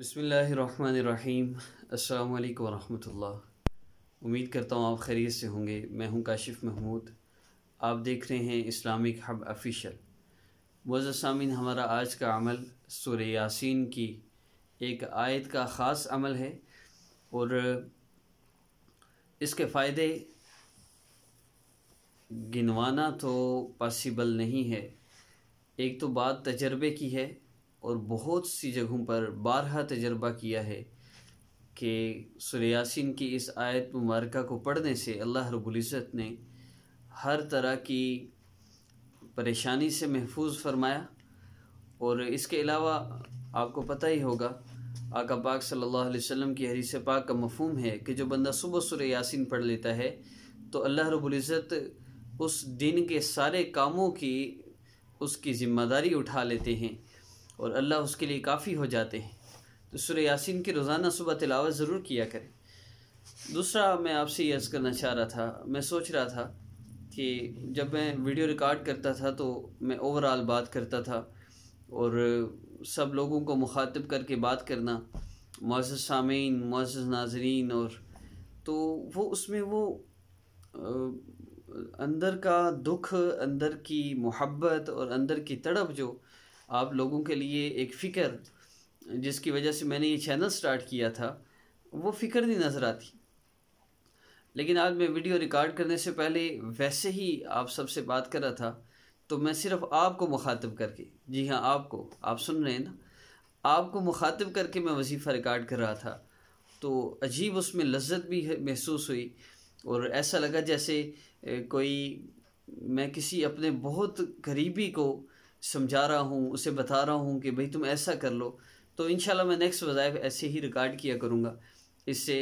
बसमीम अल्लाम वरहमतुल्लाह उम्मीद करता हूँ आप खैरियत से होंगे मैं हूँ काशिफ महमूद आप देख रहे हैं इस्लामिक हब ऑफिशल मज़ामिन हमारा आज का अमल सुर यासिन की एक आयत का ख़ास अमल है और इसके फ़ायदे गिनवाना तो पॉसिबल नहीं है एक तो बात तजर्बे की है और बहुत सी जगहों पर बारहा तजर्बा किया है कि सुरयासिन की इस आयत मुबारक को पढ़ने से अल्लाह रबुल्ज़त ने हर तरह की परेशानी से महफूज फरमाया और इसके अलावा आपको पता ही होगा आका पाक सल्लल्लाहु अलैहि वसल्लम की से पाक का मफहम है कि जो बंदा सुबह सुर यासिन पढ़ लेता है तो अल्लाह रबुल्ज़त उस दिन के सारे कामों की उसकी ज़िम्मेदारी उठा लेते हैं और अल्लाह उसके लिए काफ़ी हो जाते हैं तो सुर यासिन की रोज़ाना सुबह तिलावत ज़रूर किया करें दूसरा मैं आपसे ये अर्ज़ करना चाह रहा था मैं सोच रहा था कि जब मैं वीडियो रिकॉर्ड करता था तो मैं ओवरऑल बात करता था और सब लोगों को मुखातब करके बात करना मज़ सामीन मज़ नाजरीन और तो वो उसमें वो अंदर का दुख अंदर की मोहब्बत और अंदर की तड़प जो आप लोगों के लिए एक फ़िक्र जिसकी वजह से मैंने ये चैनल स्टार्ट किया था वो फ़िक्र नहीं नज़र आती लेकिन आज मैं वीडियो रिकॉर्ड करने से पहले वैसे ही आप सबसे बात कर रहा था तो मैं सिर्फ आपको मुखातब करके जी हाँ आपको आप सुन रहे हैं ना आपको मुखातब करके मैं वजीफ़ा रिकॉर्ड कर रहा था तो अजीब उसमें लज्जत भी महसूस हुई और ऐसा लगा जैसे कोई मैं किसी अपने बहुत गरीबी को समझा रहा हूँ उसे बता रहा हूँ कि भाई तुम ऐसा कर लो तो इन मैं नेक्स्ट वज़ाइफ ऐसे ही रिकॉर्ड किया करूँगा इससे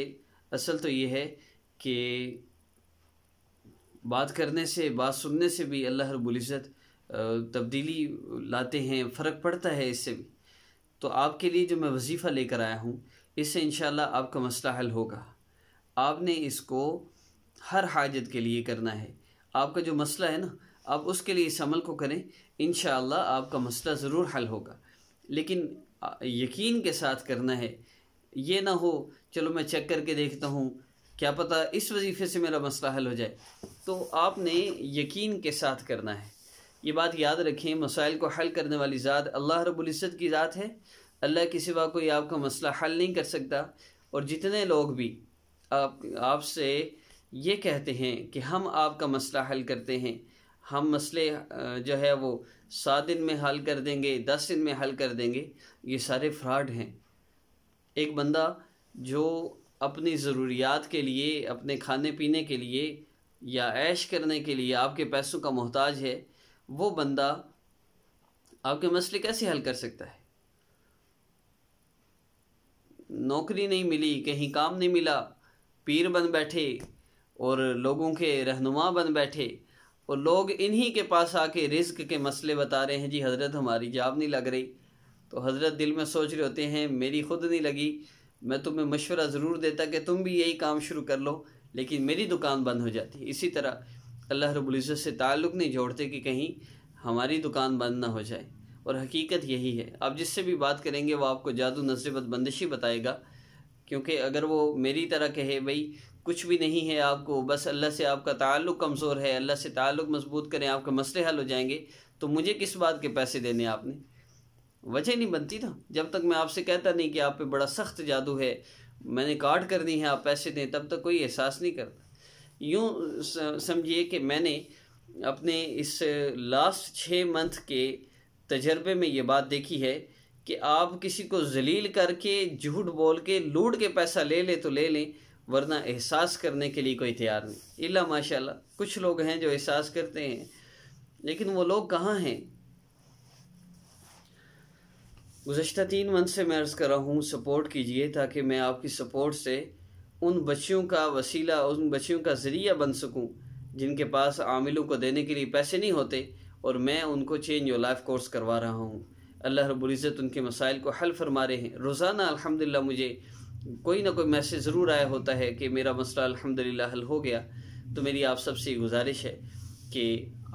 असल तो ये है कि बात करने से बात सुनने से भी अल्लाह रबुल्ज़त तब्दीली लाते हैं फ़र्क पड़ता है इससे भी तो आपके लिए जो मैं वजीफ़ा लेकर आया हूँ इससे इन आपका मसला हल होगा आपने इसको हर हाजत के लिए करना है आपका जो मसला है ना आप उसके लिए इस अमल को करें इन आपका मसला ज़रूर हल होगा लेकिन यकीन के साथ करना है ये ना हो चलो मैं चेक करके देखता हूँ क्या पता इस वजीफ़े से मेरा मसला हल हो जाए तो आपने यकीन के साथ करना है ये बात याद रखें मसाइल को हल करने वाली ज़ात अल्लाह रबुल्ज़त की ज़ात है अल्लाह के सिवा कोई आपका मसला हल नहीं कर सकता और जितने लोग भी आप आपसे ये कहते हैं कि हम आपका मसला हल करते हैं हम मसले जो है वो सात दिन में हल कर देंगे दस दिन में हल कर देंगे ये सारे फ्रॉड हैं एक बंदा जो अपनी ज़रूरियात के लिए अपने खाने पीने के लिए या ऐश करने के लिए आपके पैसों का मोहताज है वो बंदा आपके मसले कैसे हल कर सकता है नौकरी नहीं मिली कहीं काम नहीं मिला पीर बन बैठे और लोगों के रहनुमा बन बैठे और लोग इन्हीं के पास आके रिज्क के मसले बता रहे हैं जी हज़रत हमारी जाब नहीं लग रही तो हज़रत दिल में सोच रहे होते हैं मेरी खुद नहीं लगी मैं तुम्हें मशवरा ज़रूर देता कि तुम भी यही काम शुरू कर लो लेकिन मेरी दुकान बंद हो जाती है इसी तरह अल्लाह रबुल्ज़त से ताल्लुक़ नहीं जोड़ते कि कहीं हमारी दुकान बंद ना हो जाए और हकीकत यही है आप जिससे भी बात करेंगे वो आपको जादू नजरबत बंदिश ही बताएगा क्योंकि अगर वो मेरी तरह कहे भाई कुछ भी नहीं है आपको बस अल्लाह से आपका ताल्लुक़ कमज़ोर है अल्लाह से ताल्लुक़ मजबूत करें आपके मसले हल हो जाएंगे तो मुझे किस बात के पैसे देने आपने वजह नहीं बनती ना जब तक मैं आपसे कहता नहीं कि आप पे बड़ा सख्त जादू है मैंने काट कर दी है आप पैसे दें तब तक कोई एहसास नहीं करता यूँ समझिए कि मैंने अपने इस लास्ट छः मंथ के तजर्बे में ये बात देखी है कि आप किसी को जलील करके झूठ बोल के लूट के पैसा ले लें तो ले लें वरना एहसास करने के लिए कोई तैयार नहीं इला माशाल्लाह कुछ लोग हैं जो एहसास करते हैं लेकिन वो लोग कहाँ हैं गुज्त तीन मंथ से मैं अर्ज़ कर रहा हूँ सपोर्ट कीजिए ताकि मैं आपकी सपोर्ट से उन बच्चियों का वसीला उन बच्चियों का ज़रिया बन सकूँ जिनके पास आमिलों को देने के लिए पैसे नहीं होते और मैं उनको चेंज योर लाइफ कोर्स करवा रहा हूँ अल्लाह रबुल्ज़त उनके मसाइल को हल फरमा रहे हैं रोज़ाना अलहमदिल्ला मुझे कोई ना कोई मैसेज ज़रूर आया होता है कि मेरा मसला अल्हम्दुलिल्लाह हल हो गया तो मेरी आप सबसे ये गुजारिश है कि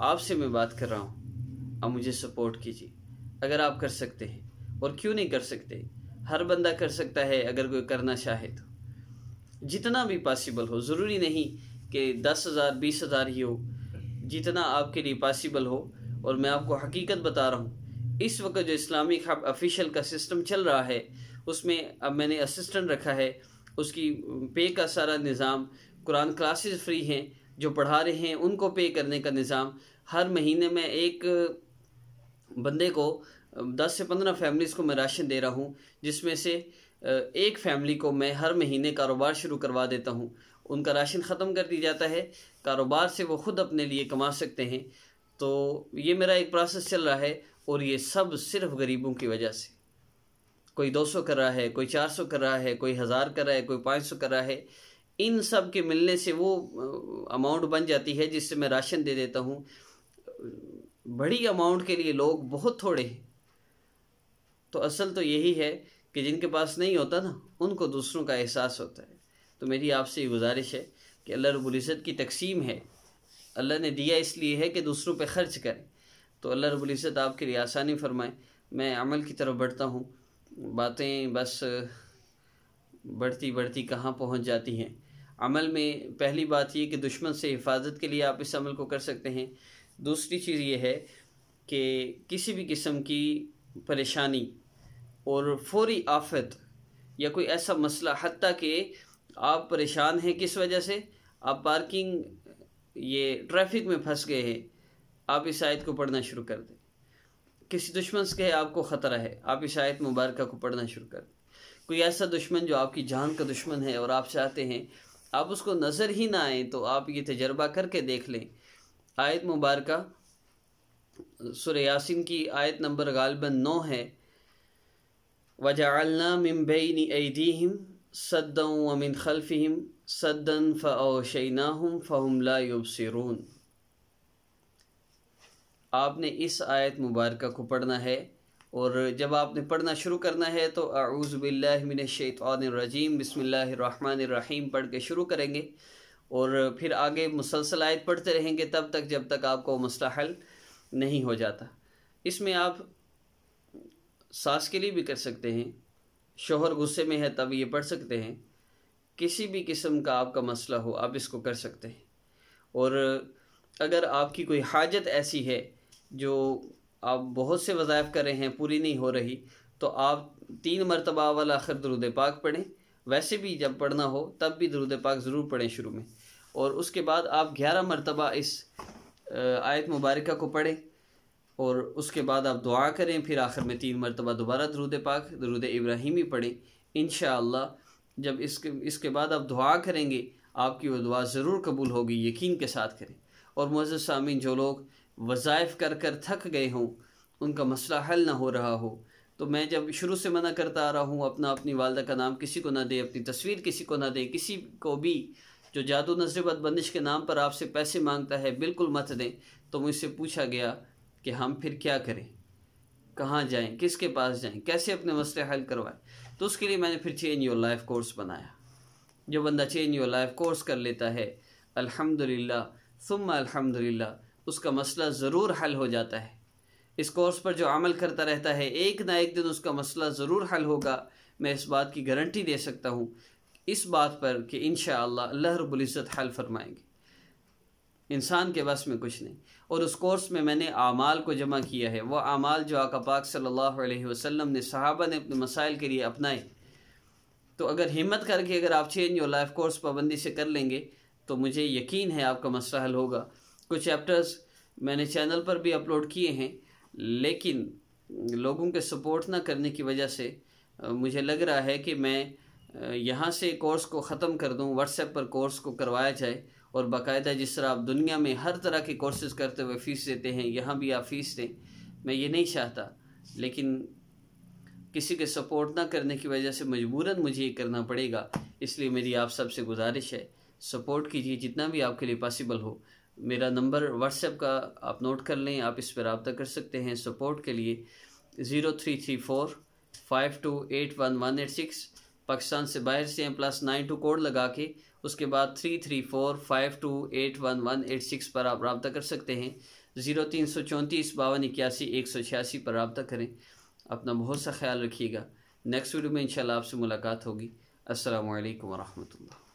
आपसे मैं बात कर रहा हूँ आप मुझे सपोर्ट कीजिए अगर आप कर सकते हैं और क्यों नहीं कर सकते हर बंदा कर सकता है अगर कोई करना चाहे तो जितना भी पॉसिबल हो ज़रूरी नहीं कि दस हज़ार बीस हज़ार ही हो जितना आपके लिए पॉसिबल हो और मैं आपको हकीकत बता रहा हूँ इस वक्त जो इस्लामिक हब ऑफिशियल का सिस्टम चल रहा है उसमें अब मैंने असिस्टेंट रखा है उसकी पे का सारा निज़ाम कुरान क्लासेस फ्री हैं जो पढ़ा रहे हैं उनको पे करने का निज़ाम हर महीने में एक बंदे को दस से पंद्रह फैमिलीज़ को मैं राशन दे रहा हूँ जिसमें से एक फैमिली को मैं हर महीने कारोबार शुरू करवा देता हूँ उनका राशन ख़त्म कर दी जाता है कारोबार से वो ख़ुद अपने लिए कमा सकते हैं तो ये मेरा एक प्रोसेस चल रहा है और ये सब सिर्फ गरीबों की वजह से कोई 200 कर रहा है कोई 400 कर रहा है कोई हज़ार कर रहा है कोई 500 कर रहा है इन सब के मिलने से वो अमाउंट बन जाती है जिससे मैं राशन दे देता हूँ बड़ी अमाउंट के लिए लोग बहुत थोड़े हैं तो असल तो यही है कि जिनके पास नहीं होता ना उनको दूसरों का एहसास होता है तो मेरी आपसे ये गुजारिश है कि अल्लाह रबुल्ज़त की तकसीम है अल्लाह ने दिया इसलिए है कि दूसरों पर ख़र्च करें तो अल्लाह रबुल्ज़त आपके लिए आसानी फरमाएँ मैं अमल की तरफ बढ़ता हूँ बातें बस बढ़ती बढ़ती कहाँ पहुँच जाती हैं अमल में पहली बात ये कि दुश्मन से हिफाजत के लिए आप इस अमल को कर सकते हैं दूसरी चीज़ ये है कि किसी भी किस्म की परेशानी और फौरी आफत या कोई ऐसा मसला हती कि आप परेशान हैं किस वजह से आप पार्किंग ये ट्रैफिक में फंस गए हैं आप इस आयत को पढ़ना शुरू कर दें किसी दुश्मन से कहे आपको ख़तरा है आप इस आयत मुबारक को पढ़ना शुरू कर कोई ऐसा दुश्मन जो आपकी जान का दुश्मन है और आप चाहते हैं आप उसको नज़र ही ना आए तो आप ये तजर्बा करके देख लें आयत मुबारक सुर यासिन की आयत नंबर गालबन नौ है वजालना मिम्बईन ऐदीम सद्दों अमिन खलफ़ीम सद्दन फ़ाओ शैना हम फ़ाहमला युब आपने इस आयत मुबारक को पढ़ना है और जब आपने पढ़ना शुरू करना है तो आऊज़बिल्लिनशैतरजीम बसमीम पढ़ के शुरू करेंगे और फिर आगे मुसलसल आयत पढ़ते रहेंगे तब तक जब तक आपको मसला हल नहीं हो जाता इसमें आप सास के लिए भी कर सकते हैं शोहर गुस्से में है तब ये पढ़ सकते हैं किसी भी किस्म का आपका मसला हो आप इसको कर सकते हैं और अगर आपकी कोई हाजत ऐसी है जो आप बहुत से वज़ायफ़ कर रहे हैं पूरी नहीं हो रही तो आप तीन मरतबा वाला आखिर दरुद पाक पढ़ें वैसे भी जब पढ़ना हो तब भी दरुद पाक ज़रूर पढ़ें शुरू में और उसके बाद आप ग्यारह मरतबा इस आयत मुबारक को पढ़ें और उसके बाद आप दुआ करें फिर आखिर में तीन मरतबा दोबारा दरुद पाक दरुद इब्राहिमी पढ़ें इन जब इसके इसके बाद आप दुआ करेंगे आपकी वो दुआ ज़रूर कबूल होगी यकीन के साथ करें और मज़ सामिन जो लोग वजायफ़ कर कर थक गए हों उनका मसला हल ना हो रहा हो तो मैं जब शुरू से मना करता आ रहा हूँ अपना अपनी वालदा का नाम किसी को ना दे अपनी तस्वीर किसी को ना दे किसी को भी जो जादू नजरबत बंदिश के नाम पर आपसे पैसे मांगता है बिल्कुल मत दें तो मुझसे पूछा गया कि हम फिर क्या करें कहाँ जाएँ किसके पास जाएँ कैसे अपने मसले हल करवाएं तो उसके लिए मैंने फिर चेंज योर लाइफ कोर्स बनाया जो बंदा चेंज योर लाइफ कोर्स कर लेता है अल्हम्दुलिल्लाह सुम्मा अल्हम्दुलिल्लाह उसका मसला ज़रूर हल हो जाता है इस कोर्स पर जो अमल करता रहता है एक ना एक दिन उसका मसला ज़रूर हल होगा मैं इस बात की गारंटी दे सकता हूँ इस बात पर कि इन अल्लाह रबुल्ज़त हल फरमाएंगे इंसान के बस में कुछ नहीं और उस कोर्स में मैंने आमाल को जमा किया है वह आमाल जो आका पाक सल्लल्लाहु अलैहि वसल्लम ने सहाबा ने अपने मसाइल के लिए अपनाए तो अगर हिम्मत करके अगर आप चेंज योर लाइफ कोर्स पाबंदी से कर लेंगे तो मुझे यकीन है आपका मसला हल होगा कुछ चैप्टर्स मैंने चैनल पर भी अपलोड किए हैं लेकिन लोगों के सपोर्ट ना करने की वजह से मुझे लग रहा है कि मैं यहाँ से कोर्स को ख़त्म कर दूँ व्हाट्सएप पर कोर्स को करवाया जाए और बाकायदा जिस तरह आप दुनिया में हर तरह के कोर्सेज करते हुए फ़ीस देते हैं यहाँ भी आप फ़ीस दें मैं ये नहीं चाहता लेकिन किसी के सपोर्ट ना करने की वजह से मजबूरन मुझे ये करना पड़ेगा इसलिए मेरी आप सबसे गुजारिश है सपोर्ट कीजिए जितना भी आपके लिए पॉसिबल हो मेरा नंबर व्हाट्सएप का आप नोट कर लें आप इस पर रबता कर सकते हैं सपोर्ट के लिए zero three three four five two eight one one eight six Pakistan से बाहर से हैं प्लस नाइन टू कोड लगा के उसके बाद three three four five two eight one one eight six पर आप रबता कर सकते हैं ज़ीरो तीन सौ चौंतीस बावन इक्यासी एक सौ छियासी पर रबता करें अपना बहुत सा ख्याल रखिएगा नेक्स्ट वीडियो में इंशाल्लाह आपसे मुलाकात होगी असल वरहमल